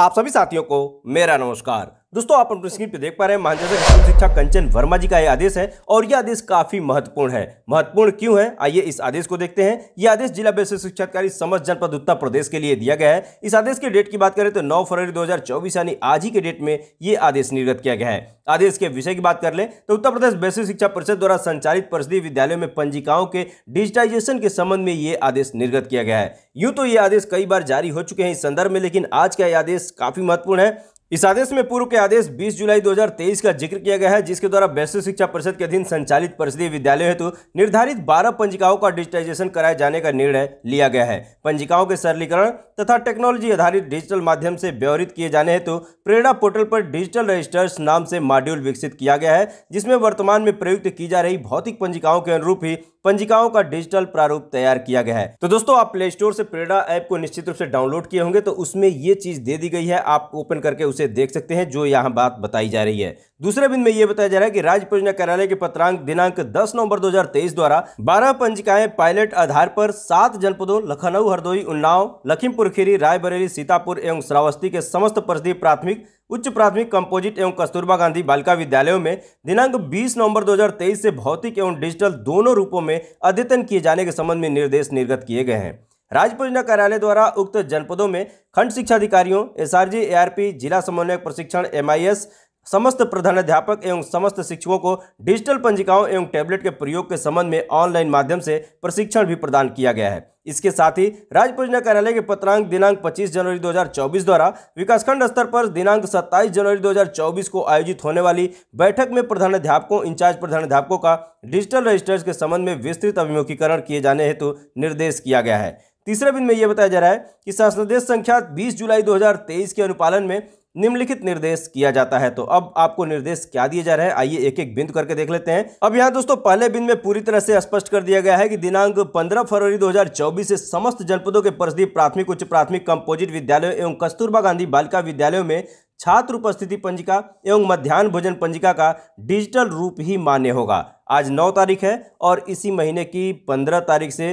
आप सभी साथियों को मेरा नमस्कार दोस्तों आप अपनी स्क्रीन पे देख पा रहे हैं महानिदेशक स्कूल शिक्षा कंचन वर्मा जी का यह आदेश है और यह आदेश काफी महत्वपूर्ण है महत्वपूर्ण क्यों है आइए इस आदेश को देखते हैं यह आदेश जिला बेसिक शिक्षा अधिकारी समस्त जनपद उत्तर प्रदेश के लिए दिया गया है इस आदेश के डेट की बात करें तो 9 फरवरी 2024 यानी आज ही के डेट में ये आदेश निर्गत किया गया है आदेश के विषय की बात कर ले तो उत्तर प्रदेश बेसिक शिक्षा परिषद द्वारा संचालित परिषदीय विद्यालयों में पंजिकाओं के डिजिटाइजेशन के संबंध में ये आदेश निर्गत किया गया है यूं तो ये आदेश कई बार जारी हो चुके हैं इस संदर्भ में लेकिन आज का यह आदेश काफी महत्वपूर्ण है इस आदेश में पूर्व के आदेश 20 जुलाई 2023 का जिक्र किया गया है जिसके द्वारा वैश्विक शिक्षा परिषद के अधीन संचालित परिषदीय विद्यालय हेतु निर्धारित 12 पंजिकाओं का डिजिटाइजेशन कराए जाने का निर्णय लिया गया है पंजिकाओं के सरलीकरण तथा टेक्नोलॉजी आधारित डिजिटल माध्यम से व्यवहित किए जाने हेतु प्रेरणा पोर्टल पर डिजिटल रजिस्टर्स नाम से मॉड्यूल विकसित किया गया है जिसमें वर्तमान में प्रयुक्त की जा रही भौतिक पंजिकाओं के अनुरूप ही पंजिकाओं का डिजिटल प्रारूप तैयार किया गया है तो दोस्तों आप प्ले स्टोर से प्रेरणा ऐप को निश्चित रूप से डाउनलोड किए होंगे तो उसमें ये चीज दे दी गई है आप ओपन करके उस उसे देख सकते हैं जो यहाँ बात बताई जा रही है दूसरे बिंद में यह बताया जा रहा है कि राज्य परियोजना कार्यालय के पत्रांक दिनांक 10 नवंबर 2023 द्वारा 12 पंचिकाएं पायलट आधार पर सात जनपदों लखनऊ हरदोई उन्नाव लखीमपुर खीरी रायबरेली सीतापुर एवं श्रावस्ती के समस्त प्रसिद्धि प्राथमिक उच्च प्राथमिक कंपोजिट एवं कस्तूरबा गांधी बालिका विद्यालयों में दिनांक 20 नवंबर 2023 से भौतिक एवं डिजिटल दोनों रूपों में अद्यतन किए जाने के संबंध में निर्देश निर्गत किए गए हैं राज्य परियोजना कार्यालय द्वारा उक्त जनपदों में खंड शिक्षा अधिकारियों एसआरजी एआरपी जिला समन्वयक प्रशिक्षण एमआईएस समस्त प्रधानाध्यापक एवं समस्त शिक्षकों को डिजिटल पंजिकाओं एवं टैबलेट के प्रयोग के संबंध में ऑनलाइन माध्यम से प्रशिक्षण भी प्रदान किया गया है इसके साथ ही राज्य परियोजना कार्यालय के पत्रांक दिनांक 25 जनवरी 2024 द्वारा विकासखंड स्तर पर दिनांक 27 जनवरी 2024 को आयोजित होने वाली बैठक में प्रधानाध्यापकों इंचार्ज प्रधानाध्यापकों का डिजिटल रजिस्टर्स के संबंध में विस्तृत अभिमुखीकरण किए जाने हेतु निर्देश किया गया है तीसरे बिंद में यह बताया जा रहा है कि शासनादेश संख्या 20 जुलाई 2023 के अनुपालन में निम्नलिखित निर्देश किया जाता है तो अब आपको निर्देश क्या दिए जा रहे हैं आइए एक एक बिंदु करके देख लेते हैं अब यहाँ दोस्तों पहले बिंद में पूरी तरह से स्पष्ट कर दिया गया है कि दिनांक 15 फरवरी 2024 से समस्त जनपदों के प्रसिद्ध प्राथमिक उच्च प्राथमिक कंपोजिट विद्यालयों एवं कस्तूरबा गांधी बालिका विद्यालयों में छात्र उपस्थिति पंजिका एवं मध्यान्ह भोजन पंजिका का डिजिटल रूप ही मान्य होगा आज नौ तारीख है और इसी महीने की पंद्रह तारीख से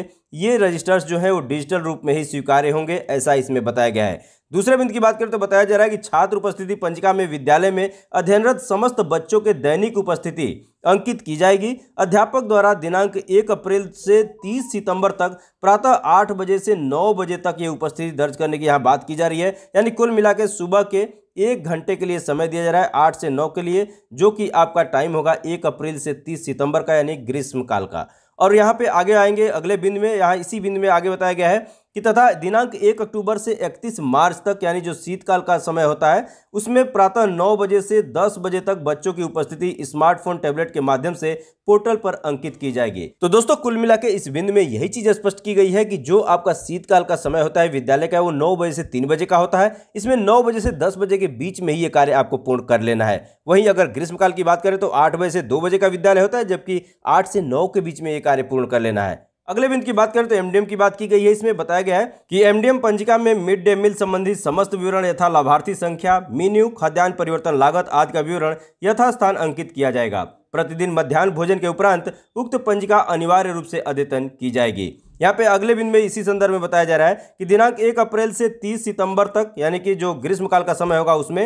ये रजिस्टर्स जो है वो डिजिटल रूप में ही स्वीकार्य होंगे ऐसा इसमें बताया गया है दूसरे बिंदु की बात करें तो बताया जा रहा है कि छात्र उपस्थिति पंजिका में विद्यालय में अध्ययनरत समस्त बच्चों के दैनिक उपस्थिति अंकित की जाएगी अध्यापक द्वारा दिनांक एक अप्रैल से तीस सितंबर तक प्रातः आठ बजे से नौ बजे तक ये उपस्थिति दर्ज करने की यहाँ बात की जा रही है यानी कुल मिला सुबह के एक घंटे के लिए समय दिया जा रहा है आठ से नौ के लिए जो कि आपका टाइम होगा एक अप्रैल से तीस सितंबर का यानी ग्रीष्मकाल का और यहाँ पे आगे आएंगे अगले बिंद में यहाँ इसी बिंद में आगे बताया गया है कि तथा दिनांक एक अक्टूबर से इकतीस मार्च तक यानी जो शीतकाल का समय होता है उसमें प्रातः नौ बजे से दस बजे तक बच्चों की उपस्थिति स्मार्टफोन टैबलेट के माध्यम से पोर्टल पर अंकित की जाएगी तो दोस्तों कुल मिला इस बिंदु में यही चीज स्पष्ट की गई है कि जो आपका शीतकाल का समय होता है विद्यालय का वो नौ बजे से तीन बजे का होता है इसमें नौ बजे से दस बजे के बीच में ही ये कार्य आपको पूर्ण कर लेना है वहीं अगर ग्रीष्मकाल की बात करें तो आठ बजे से दो बजे का विद्यालय होता है जबकि आठ से नौ के बीच में ये कार्य पूर्ण कर लेना है अगले बिंद की बात करें तो एमडीएम की बात की गई है इसमें बताया गया है कि एमडीएम पंजिका में मिड डे मील संबंधी समस्त विवरण यथा लाभार्थी संख्या मेन्यू खाद्यान्न परिवर्तन लागत आदि का विवरण यथास्थान अंकित किया जाएगा प्रतिदिन मध्यान्ह भोजन के उपरांत उक्त पंजिका अनिवार्य रूप से अद्यतन की जाएगी यहाँ पे अगले बिंद में इसी संदर्भ में बताया जा रहा है कि दिनांक एक अप्रैल से तीस सितंबर तक यानी कि जो ग्रीष्मकाल का समय होगा उसमें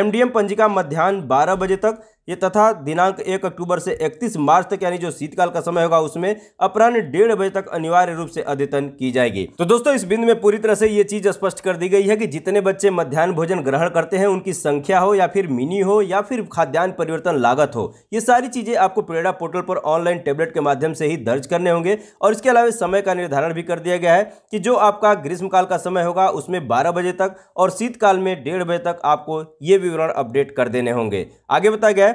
एमडीएम पंजिका मध्यान्ह बारह बजे तक ये तथा दिनांक एक अक्टूबर से 31 मार्च तक यानी जो शीतकाल का समय होगा उसमें अपराह्न डेढ़ बजे तक अनिवार्य रूप से अद्यतन की जाएगी तो दोस्तों इस बिंदु में पूरी तरह से ये चीज स्पष्ट कर दी गई है कि जितने बच्चे मध्यान्ह भोजन ग्रहण करते हैं उनकी संख्या हो या फिर मिनी हो या फिर खाद्यान्न परिवर्तन लागत हो ये सारी चीजें आपको प्रेरणा पोर्टल पर ऑनलाइन टेबलेट के माध्यम से ही दर्ज करने होंगे और इसके अलावा समय का निर्धारण भी कर दिया गया है कि जो आपका ग्रीष्मकाल का समय होगा उसमें बारह बजे तक और शीतकाल में डेढ़ बजे तक आपको ये विवरण अपडेट कर देने होंगे आगे बताया गया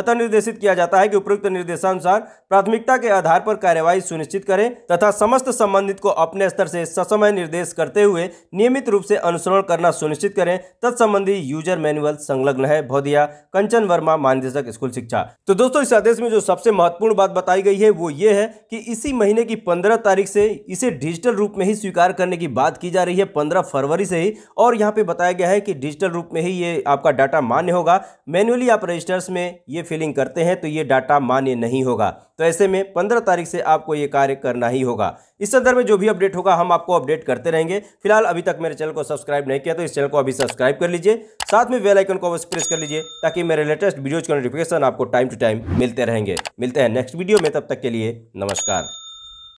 अतः निर्देशित किया जाता है कि उपयुक्त निर्देशानुसार प्राथमिकता के आधार पर कार्यवाही सुनिश्चित करें तथा समस्त संबंधित को अपने स्तर से ससमय निर्देश करते हुए नियमित रूप से अनुसरण करना सुनिश्चित करें तत्संबंधी यूजर मैनुअल संलग्न है भौदिया कंचन वर्मा महानिदेशक स्कूल शिक्षा तो दोस्तों इस आदेश में जो सबसे महत्वपूर्ण बात बताई गई है वो ये है कि इसी महीने की पंद्रह तारीख से इसे डिजिटल रूप में ही स्वीकार करने की बात की जा रही है पंद्रह फरवरी से ही और यहाँ पे बताया गया है कि डिजिटल रूप में ही ये आपका डाटा मान्य होगा मैनुअली आप रजिस्टर्स में ये ये फिलिंग करते हैं तो ये डाटा मान्य नहीं होगा तो ऐसे में पंद्रह तारीख से आपको ये कार्य करना ही होगा इस संदर्भ में जो भी अपडेट होगा हम आपको अपडेट करते रहेंगे फिलहाल अभी तक मेरे चैनल को सब्सक्राइब नहीं किया तो इस चैनल को अभी सब्सक्राइब कर लीजिए साथ में बेल आइकन को अवश्य प्रेस कर लीजिए ताकि मेरे लेटेस्ट वीडियोज का नोटिफिकेशन आपको टाइम टू टाइम मिलते रहेंगे मिलते हैं नेक्स्ट वीडियो में तब तक के लिए नमस्कार